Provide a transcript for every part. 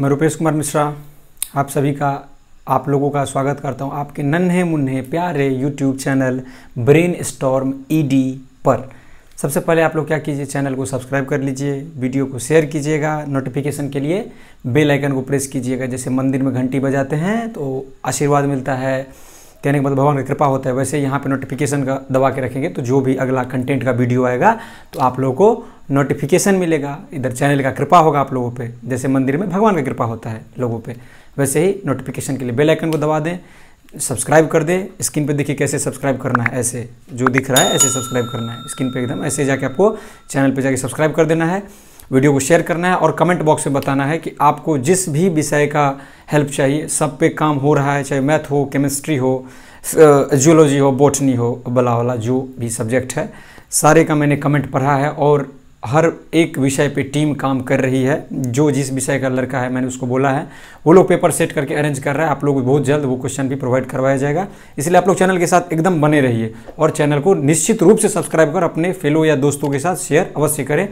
मैं रुपेश कुमार मिश्रा आप सभी का आप लोगों का स्वागत करता हूं आपके नन्हे मुन्ने प्यारे यूट्यूब चैनल ब्रेन स्टॉर्म ई e पर सबसे पहले आप लोग क्या कीजिए चैनल को सब्सक्राइब कर लीजिए वीडियो को शेयर कीजिएगा नोटिफिकेशन के लिए बेल आइकन को प्रेस कीजिएगा जैसे मंदिर में घंटी बजाते हैं तो आशीर्वाद मिलता है कहने के बाद भगवान की कृपा होता है वैसे यहाँ पे नोटिफिकेशन का दबा के रखेंगे तो जो भी अगला कंटेंट का वीडियो आएगा तो आप लोगों को नोटिफिकेशन मिलेगा इधर चैनल का कृपा होगा आप लोगों पे जैसे मंदिर में भगवान का कृपा होता है लोगों पे वैसे ही नोटिफिकेशन के लिए बेल आइकन को दबा दें सब्सक्राइब कर दें स्क्रीन पे देखिए कैसे सब्सक्राइब करना है ऐसे जो दिख रहा है ऐसे सब्सक्राइब करना है स्क्रीन पे एकदम ऐसे जाके आपको चैनल पर जाके सब्सक्राइब कर देना है वीडियो को शेयर करना है और कमेंट बॉक्स में बताना है कि आपको जिस भी विषय का हेल्प चाहिए सब पे काम हो रहा है चाहे मैथ हो केमिस्ट्री हो जियोलॉजी हो बोटनी हो बला वाला जो भी सब्जेक्ट है सारे का मैंने कमेंट पढ़ा है और हर एक विषय पे टीम काम कर रही है जो जिस विषय का लड़का है मैंने उसको बोला है वो लोग पेपर सेट करके अरेंज कर रहा है आप लोग भी बहुत जल्द वो क्वेश्चन भी प्रोवाइड करवाया जाएगा इसलिए आप लोग चैनल के साथ एकदम बने रहिए और चैनल को निश्चित रूप से सब्सक्राइब कर अपने फेलो या दोस्तों के साथ शेयर अवश्य करें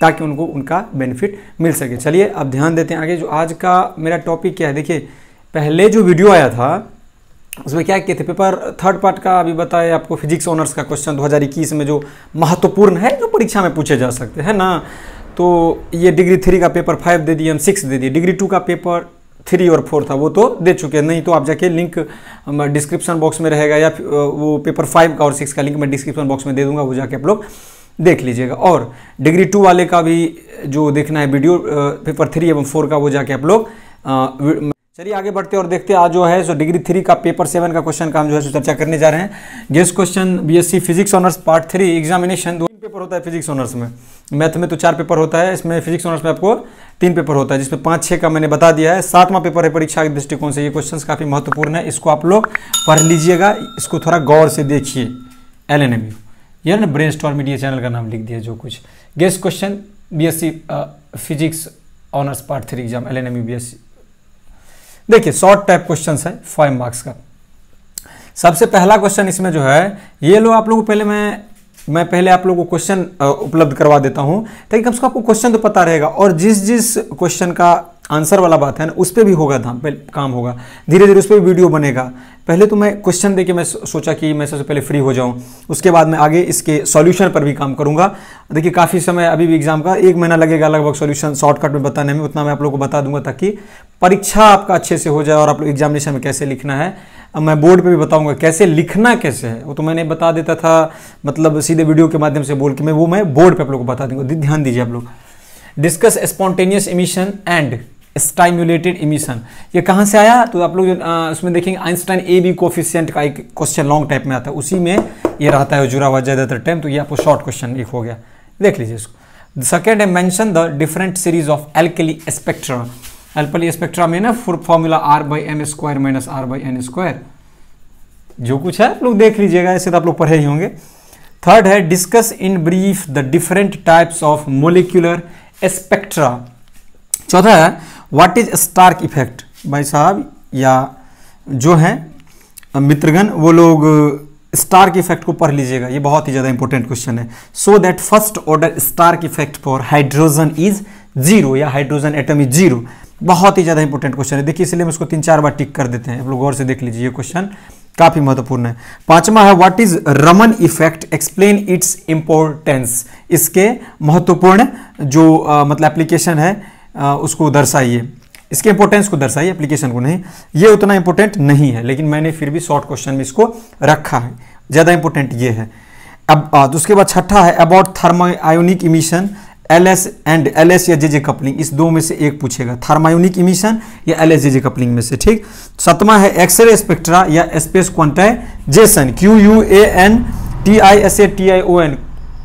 ताकि उनको उनका बेनिफिट मिल सके चलिए अब ध्यान देते हैं आगे जो आज का मेरा टॉपिक क्या है देखिए पहले जो वीडियो आया था उसमें क्या किए थे पेपर थर्ड पार्ट का अभी बताए आपको फिजिक्स ऑनर्स का क्वेश्चन 2021 में जो महत्वपूर्ण है जो परीक्षा में पूछे जा सकते हैं ना तो ये डिग्री थ्री का पेपर फाइव दे दिए हम सिक्स दे दिए डिग्री टू का पेपर थ्री और फोर था वो तो दे चुके हैं नहीं तो आप जाके लिंक डिस्क्रिप्शन बॉक्स में रहेगा या वो पेपर फाइव का और सिक्स का लिंक मैं डिस्क्रिप्शन बॉक्स में दे दूंगा वो जाके आप लोग देख लीजिएगा और डिग्री टू वाले का भी जो देखना है वीडियो पेपर थ्री एवं फोर का वो जाके आप लोग चलिए आगे बढ़ते और देखते हैं आज जो है सो डिग्री थ्री का पेपर सेवन का क्वेश्चन का हम जो है सो चर्चा करने जा रहे हैं guess question BSc physics honours part three examination दो पेपर होता है फिजिक्स ऑनर्स में मैथ में तो चार पेपर होता है इसमें फिजिक्स ऑनर्स में आपको तीन पेपर होता है जिसमें पांच छः का मैंने बता दिया है सातवां पेपर है परीक्षा के दृष्टिकोण से ये क्वेश्चन काफ़ी महत्वपूर्ण है इसको आप लोग पढ़ लीजिएगा इसको थोड़ा गौर से देखिए एल एन एम यू यार ना ब्रेन स्टॉर मीडिया चैनल का नाम लिख दिया जो कुछ guess question B S C physics honours part three exam L N M U B S C देखिए शॉर्ट टाइप क्वेश्चन है फाइव मार्क्स का सबसे पहला क्वेश्चन इसमें जो है ये लो आप लोगों को पहले मैं मैं पहले आप लोगों को क्वेश्चन उपलब्ध करवा देता हूं ताकि कम से कम आपको क्वेश्चन तो पता रहेगा और जिस जिस क्वेश्चन का आंसर वाला बात है ना उस पर भी होगा धाम काम होगा धीरे धीरे उस पर भी वीडियो बनेगा पहले तो मैं क्वेश्चन देके मैं सोचा कि मैं सबसे पहले फ्री हो जाऊं उसके बाद मैं आगे इसके सॉल्यूशन पर भी काम करूंगा देखिए काफ़ी समय अभी भी एग्जाम का एक महीना लगेगा लगभग सॉल्यूशन शॉर्टकट में बताने में उतना मैं आप लोगों को बता दूंगा ताकि परीक्षा आपका अच्छे से हो जाए और आप लोग एग्जामिनेशन में कैसे लिखना है अब मैं बोर्ड पे भी बताऊंगा कैसे लिखना कैसे है वो तो मैंने बता देता था मतलब सीधे वीडियो के माध्यम से बोल के मैं वो मैं बोर्ड पे आप लोग को बता दूंगा ध्यान दीजिए आप लोग discuss spontaneous emission and stimulated emission ये कहाँ से आया तो आप लोग उसमें देखेंगे आइंस्टाइन ए बी कोफिशियंट का एक क्वेश्चन लॉन्ग टाइप में आता है उसी में ये रहता है जुड़ा हुआ ज़्यादातर टाइम तो ये आपको शॉर्ट क्वेश्चन एक हो गया देख लीजिए इसको सेकेंड है mention the different series of alkali spectrum एल्पली स्पेक्ट्रा में ना formula R by M square minus R by N square जो कुछ है आप लोग देख लीजिएगा ऐसे तो आप लोग पढ़े ही होंगे थर्ड है discuss in brief the different types of molecular spectra चौथा है व्हाट इज स्टार्क इफेक्ट भाई साहब या जो है मित्रगण वो लोग स्टार्क इफेक्ट को पढ़ लीजिएगा ये बहुत ही ज़्यादा इंपॉर्टेंट क्वेश्चन है so that first order Stark effect for hydrogen is zero या हाइड्रोजन एटम इज जीरो बहुत ही ज़्यादा इंपॉर्टेंट क्वेश्चन है देखिए इसलिए हम इसको तीन चार बार टिक कर देते हैं आप लोग गौर से देख लीजिए ये क्वेश्चन काफी महत्वपूर्ण है पांचवा है what is Raman effect explain its importance इसके महत्वपूर्ण जो आ, मतलब एप्लीकेशन है आ, उसको दर्शाइए इसके इंपोर्टेंस को दर्शाइए एप्लीकेशन को नहीं ये उतना इंपॉर्टेंट नहीं है लेकिन मैंने फिर भी शॉर्ट क्वेश्चन में इसको रखा है ज़्यादा इंपॉर्टेंट ये है अब तो उसके बाद छठा है about thermo ionic emission L S and L S या जे जे कपलिंग इस दो में से एक पूछेगा थर्मायोनिक इमिशन या L S J J coupling में से ठीक सतमा है एक्सरे स्पेक्ट्रा या space quantization Q U A N T I S A T I O N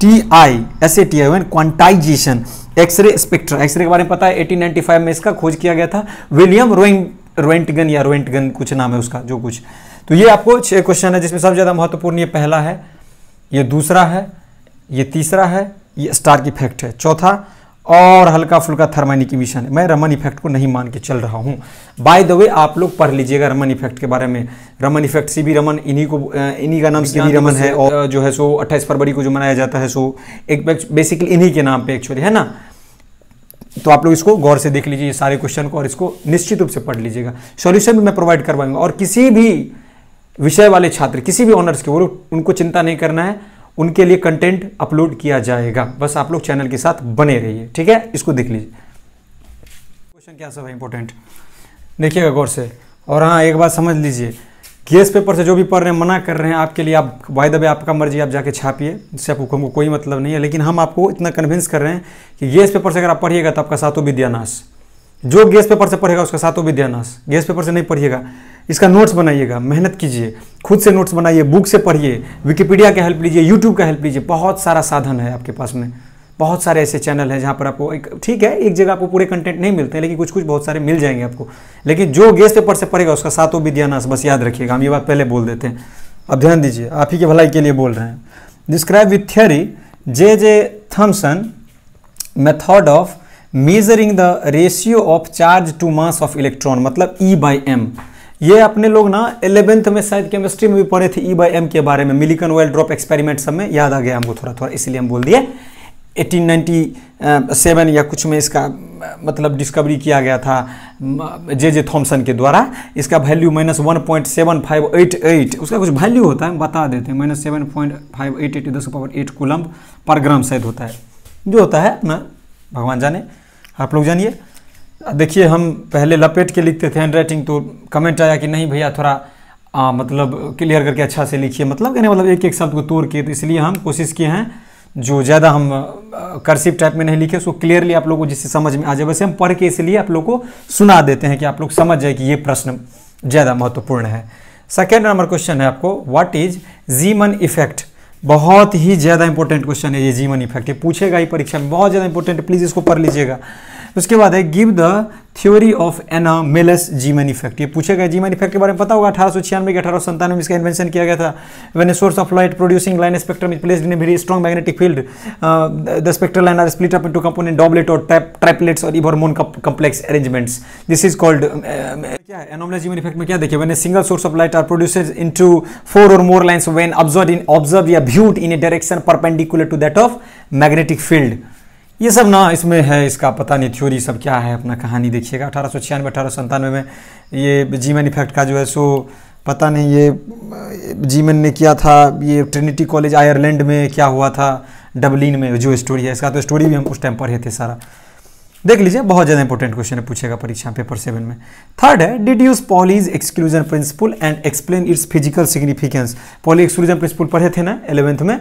T I S A T I O N quantization X ray spectra X ray के बारे में पता है 1895 में इसका खोज किया गया था विलियम रोइंग रोइंटगन या रोइंटगन कुछ नाम है उसका जो कुछ तो ये आपको छह क्वेश्चन है जिसमें सबसे ज़्यादा महत्वपूर्ण ये पहला है ये दूसरा है ये तीसरा है ये स्टार की इफेक्ट है चौथा और हल्का फुल्का थर्मानिक इमिशन है मैं रमन इफेक्ट को नहीं मान के चल रहा हूँ बाय द वे आप लोग पढ़ लीजिएगा रमन इफेक्ट के बारे में Raman effect C V Raman इन्हीं को इन्हीं का नाम सी बी रमन है और जो है सो 28 फरवरी को जो मनाया जाता है सो एक बेसिकली इन्हीं के नाम पे एक्चुअली है ना तो आप लोग इसको गौर से देख लीजिए सारे क्वेश्चन को और इसको निश्चित रूप से पढ़ लीजिएगा सॉल्यूशन भी मैं प्रोवाइड करवाऊंगा और किसी भी विषय वाले छात्र किसी भी ऑनर्स के वो उनको चिंता नहीं करना है उनके लिए कंटेंट अपलोड किया जाएगा बस आप लोग चैनल के साथ बने रहिए ठीक है इसको देख लीजिए क्वेश्चन क्या सब है इंपॉर्टेंट देखिएगा गौर से और हाँ एक बात समझ लीजिए केस पेपर से जो भी पढ़ रहे हैं मना कर रहे हैं आपके लिए आप वायद वे आपका मर्जी आप जाके छापिए इससे आपको हमको कोई मतलब नहीं है लेकिन हम आपको इतना कन्विंस कर रहे हैं कि गेस पेपर से अगर आप पढ़िएगा तो आपका सातों विद्यानाश जो गेस पेपर से पढ़ेगा उसका सातों विद्यानाश गेस पेपर से नहीं पढ़िएगा इसका नोट्स बनाइएगा मेहनत कीजिए खुद से नोट्स बनाइए बुक से पढ़िए विकिपीडिया का हेल्प लीजिए यूट्यूब का हेल्प लीजिए बहुत सारा साधन है आपके पास में बहुत सारे ऐसे चैनल हैं जहाँ पर आपको एक ठीक है एक जगह आपको पूरे कंटेंट नहीं मिलते हैं लेकिन कुछ कुछ बहुत सारे मिल जाएंगे आपको लेकिन जो गेस्ट पेपर से पढ़ेगा उसका सातों विद्यानाश बस याद रखिएगा हम ये बात पहले बोल देते हैं अब ध्यान दीजिए आप ही की भलाई के लिए बोल रहे हैं describe with theory J J Thomson method of measuring the ratio of charge to mass of electron मतलब ई बाई एम ये अपने लोग ना इलेवेंथ में शायद केमिस्ट्री में भी पढ़े थे ई बाई एम के बारे में मिलिकन ऑयल ड्रॉप एक्सपेरिमेंट सब में याद आ गया हमको थोड़ा थोड़ा इसलिए हम बोल दिए 1897 या कुछ में इसका मतलब डिस्कवरी किया गया था जे जे थॉमसन के द्वारा इसका value minus one point seven five eight eight उसका कुछ वैल्यू होता है हम बता देते हैं minus seven point five eight eight दस पावर एट कुलम पर ग्राम शायद होता है जो होता है अपना भगवान जाने आप लोग जानिए देखिए हम पहले लपेट के लिखते थे हैंड राइटिंग तो कमेंट आया कि नहीं भैया थोड़ा आ, मतलब क्लियर करके अच्छा से लिखिए मतलब कहने मतलब एक एक शब्द को तोड़ के तो इसलिए हम कोशिश किए हैं जो ज़्यादा हम करसिव टाइप में नहीं लिखे उसको क्लियरली आप लोगों को जिससे समझ में आ जाए वैसे हम पढ़ के इसलिए आप लोग को सुना देते हैं कि आप लोग समझ जाए कि ये प्रश्न ज़्यादा महत्वपूर्ण है सेकेंड नंबर क्वेश्चन है आपको व्हाट इज जीमन इफेक्ट बहुत ही ज़्यादा इंपॉर्टेंट क्वेश्चन है ये जीमन इफेक्ट ये पूछेगा ही परीक्षा में बहुत ज़्यादा इंपॉर्टेंट है प्लीज़ इसको पढ़ लीजिएगा उसके बाद है give the theory of anomalous Zeeman effect ये पूछा गया जीमन इफेक्ट के बारे में पता होगा अठारह सौ छियानवे के अठारह सत्तानवे में इसका इन्वेंशन किया गया था when a source of light producing line spectrum is place in very strong magnetic field the spectral line are split up into component doublet और ट्राइपलेट्स और इवरमोन complex arrangements this is called क्या anomalous Zeeman effect में क्या देखिए when a single source of light are produce in two four और more lines when observe in observe या viewed in a direction perpendicular to that of magnetic field ये सब ना इसमें है इसका पता नहीं थ्योरी सब क्या है अपना कहानी देखिएगा अठारह सौ छियानवे अठारह सौ सन्तानवे में ये जीमन इफेक्ट का जो है सो पता नहीं ये जीमन ने किया था ये ट्रिनिटी कॉलेज आयरलैंड में क्या हुआ था डबलिन में जो स्टोरी है इसका तो स्टोरी भी हम उस टाइम पढ़े थे सारा देख लीजिए बहुत ज़्यादा इंपॉर्टेंट क्वेश्चन है पूछेगा परीक्षा पेपर सेवन में थर्ड है did use Pauli's exclusion principle and explain its physical significance Pauli exclusion principle पढ़े थे ना एलेवंथ में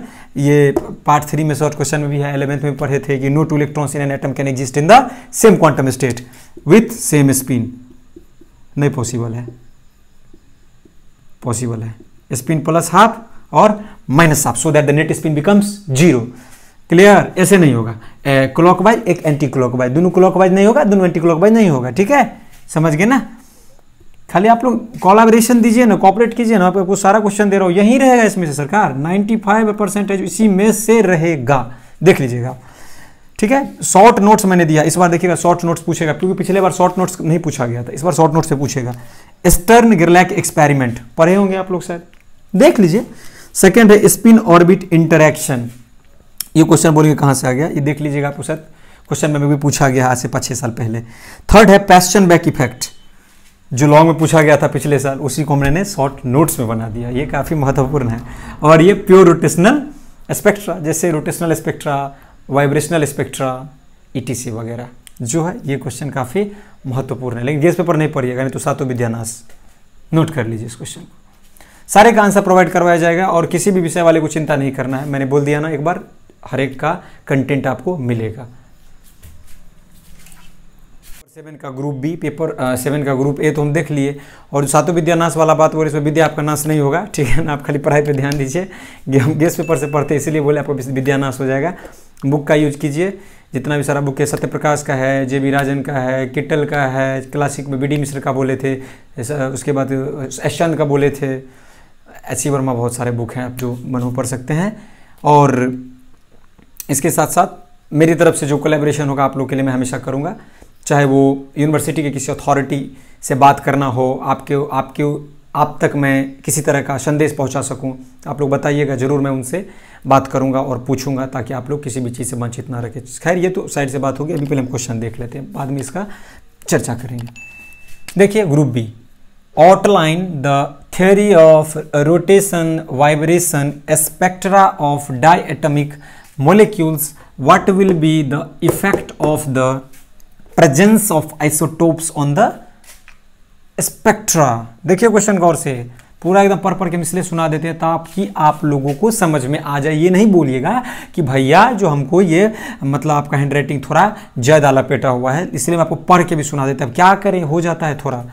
ये पार्ट थ्री में शॉर्ट क्वेश्चन में भी है एलेवंथ में पढ़े थे कि no two electrons in an atom can exist in the same quantum state with same spin नहीं पॉसिबल है पॉसिबल है स्पिन प्लस हाफ और minus half so that the net spin becomes zero clear ऐसे नहीं होगा clockwise एक anticlockwise दोनों clockwise नहीं होगा दोनों एंटी क्लॉक वाइज नहीं होगा ठीक है समझ गए ना खाली आप लोग कोलाबरेशन दीजिए ना कॉपरेट कीजिए ना आपको सारा क्वेश्चन दे रहा हूँ यहीं रहेगा इसमें से सरकार 95 परसेंटेज इसी में से रहेगा देख लीजिएगा ठीक है शॉर्ट नोट्स मैंने दिया इस बार देखिएगा शॉर्ट नोट्स पूछेगा क्योंकि पिछले बार शॉर्ट नोट्स नहीं पूछा गया था इस बार शॉर्ट नोट्स से पूछेगा स्टर्न गिरलैक एक्सपेरिमेंट पढ़े होंगे आप लोग शायद देख लीजिए सेकेंड है स्पिन ऑर्बिट इंटरेक्शन ये क्वेश्चन बोलिए कहाँ से आ गया ये देख लीजिएगा आपको सर क्वेश्चन में भी पूछा गया आज से पाँच छः साल पहले थर्ड है पैशन बैक इफेक्ट जो लॉन्ग में पूछा गया था पिछले साल उसी को हमने शॉर्ट नोट्स में बना दिया ये काफ़ी महत्वपूर्ण है और ये प्योर रोटेशनल स्पेक्ट्रा जैसे रोटेशनल स्पेक्ट्रा वाइब्रेशनल स्पेक्ट्रा ई वगैरह जो है ये क्वेश्चन काफ़ी महत्वपूर्ण है लेकिन गेस पेपर नहीं पढ़िएगा नहीं तो सातों विद्यानाश नोट कर लीजिए इस क्वेश्चन को सारे का आंसर प्रोवाइड करवाया जाएगा और किसी भी विषय वाले को चिंता नहीं करना है मैंने बोल दिया ना एक बार हर एक का कंटेंट आपको मिलेगा सेवन का ग्रुप बी पेपर सेवन का ग्रुप ए तो हम देख लिए और जो सातों विद्या नाश वाला बात हो रही है इसमें विद्या आपका नाश नहीं होगा ठीक है ना आप खाली पढ़ाई पे ध्यान दीजिए कि हम गेस्ट पेपर से पढ़ते हैं इसीलिए बोले आपको विद्या नाश हो जाएगा बुक का यूज कीजिए जितना भी सारा बुक है सत्य प्रकाश का है जे बी राजन का है किटल का है क्लासिक में बी डी मिश्र का बोले थे उसके बाद एस का बोले थे एच वर्मा बहुत सारे बुक हैं आप जो मनो पढ़ सकते हैं और इसके साथ साथ मेरी तरफ से जो कोलेब्रेशन होगा आप लोग के लिए मैं हमेशा करूँगा चाहे वो यूनिवर्सिटी के किसी अथॉरिटी से बात करना हो आपके आपके आप तक मैं किसी तरह का संदेश पहुंचा सकूं तो आप लोग बताइएगा ज़रूर मैं उनसे बात करूंगा और पूछूंगा ताकि आप लोग किसी भी चीज़ से वंचित ना रखें खैर ये तो साइड से बात होगी अभी पहले हम क्वेश्चन देख लेते हैं बाद में इसका चर्चा करेंगे देखिए group B outline the theory of rotation vibration spectra of डाई molecules what will be the effect of the presence of isotopes on the spectra देखिए क्वेश्चन गौर से पूरा एकदम पर पर के मिसले सुना देते हैं ताकि आप लोगों को समझ में आ जाए ये नहीं बोलिएगा कि भैया जो हमको ये मतलब आपका हैंड राइटिंग थोड़ा ज़्यादा लपेटा हुआ है इसलिए मैं आपको पढ़ के भी सुना देते हैं अब क्या करें हो जाता है थोड़ा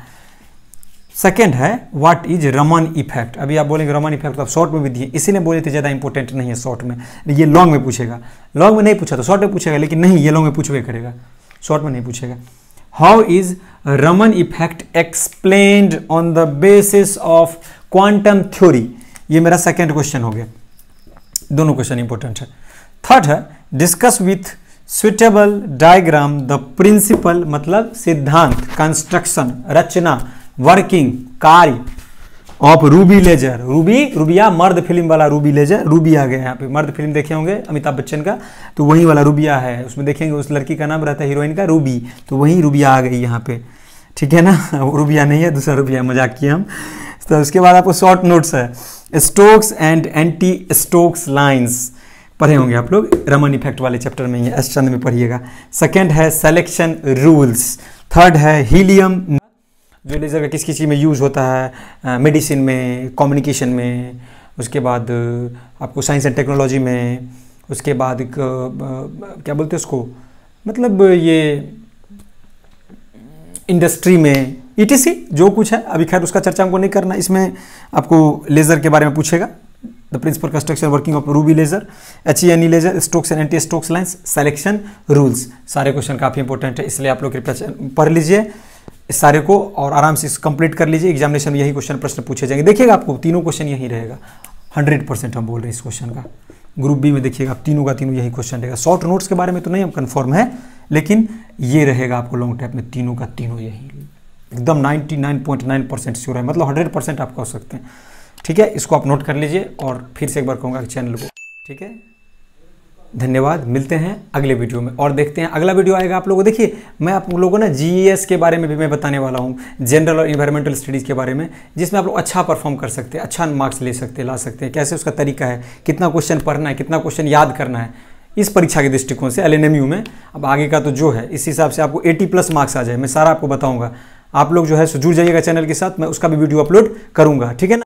सेकेंड है व्हाट इज रमन इफेक्ट अभी आप बोलेंगे रमन इफेक्ट तो आप शॉर्ट में भी दिए इसीलिए बोले थे ज़्यादा इंपॉर्टेंट नहीं है शॉर्ट में ये लॉन्ग में पूछेगा लॉन्ग में नहीं पूछा तो शॉर्ट में पूछेगा लेकिन नहीं ये लॉन्ग में पूछवे करेगा शॉर्ट में नहीं पूछेगा how is Raman effect explained on the basis of quantum theory ये मेरा सेकेंड क्वेश्चन हो गया दोनों क्वेश्चन इंपॉर्टेंट है थर्ड है discuss with suitable diagram the principle मतलब सिद्धांत कंस्ट्रक्शन रचना वर्किंग कार्य ऑफ रूबी लेजर रूबी रूबिया मर्द फिल्म वाला रूबी लेजर रूबी आ गया यहाँ पे मर्द फिल्म देखे होंगे अमिताभ बच्चन का तो वही वाला रूबिया है उसमें देखेंगे उस लड़की का नाम रहता है हीरोइन का रूबी तो वही रूबिया आ गई यहाँ पे ठीक है ना रूबिया नहीं है दूसरा रूबिया मजाक किया हम तो उसके बाद आपको शॉर्ट नोट्स है Stokes and anti Stokes lines पढ़े होंगे आप लोग रमन इफेक्ट वाले चैप्टर में ही एस चंद में पढ़िएगा सेकेंड है सेलेक्शन रूल्स थर्ड है हीलियम जो लेजर का किस किस चीज़ में यूज़ होता है मेडिसिन में कम्युनिकेशन में उसके बाद आपको साइंस एंड टेक्नोलॉजी में उसके बाद एक, क्या बोलते हैं उसको मतलब ये इंडस्ट्री में ईटीसी जो कुछ है अभी खैर उसका चर्चा हमको नहीं करना इसमें आपको लेज़र के बारे में पूछेगा the principle construction working of ruby laser H E N E laser strokes and anti strokes lines selection rules सारे क्वेश्चन काफ़ी इंपॉर्टेंट है इसलिए आप लोग कृपया पढ़ लीजिए इस सारे को और आराम से कंप्लीट कर लीजिए एग्जामिनेशन में यही क्वेश्चन प्रश्न पूछे जाएंगे देखिएगा आपको तीनों क्वेश्चन यही रहेगा हंड्रेड परसेंट हम बोल रहे हैं इस क्वेश्चन का ग्रुप बी में देखिएगा आप तीनों का तीनों यही क्वेश्चन रहेगा शॉर्ट नोट्स के बारे में तो नहीं हम कन्फर्म है लेकिन ये रहेगा आपको लॉन्ग टाइप में तीनों का तीनों यही एकदम ninety nine point nine percent sure है मतलब हंड्रेड परसेंट आप कह सकते हैं ठीक है इसको आप नोट कर लीजिए और फिर से एक बार कहूँगा चैनल को ठीक है धन्यवाद मिलते हैं अगले वीडियो में और देखते हैं अगला वीडियो आएगा आप लोगों देखिए मैं आप लोगों को ना जीएस e के बारे में भी मैं बताने वाला हूँ जनरल और इन्वायरमेंटल स्टडीज़ के बारे में जिसमें आप लोग अच्छा परफॉर्म कर सकते हैं अच्छा मार्क्स ले सकते हैं ला सकते हैं कैसे उसका तरीका है कितना क्वेश्चन पढ़ना है कितना क्वेश्चन याद करना है इस परीक्षा के दृष्टिकोण से एल में अब आगे का तो जो है इस हिसाब से आपको एटी प्लस मार्क्स आ जाए मैं सारा आपको बताऊँगा आप लोग जो है सो जुड़ जाइएगा चैनल के साथ मैं उसका भी वीडियो अपलोड करूँगा ठीक है ना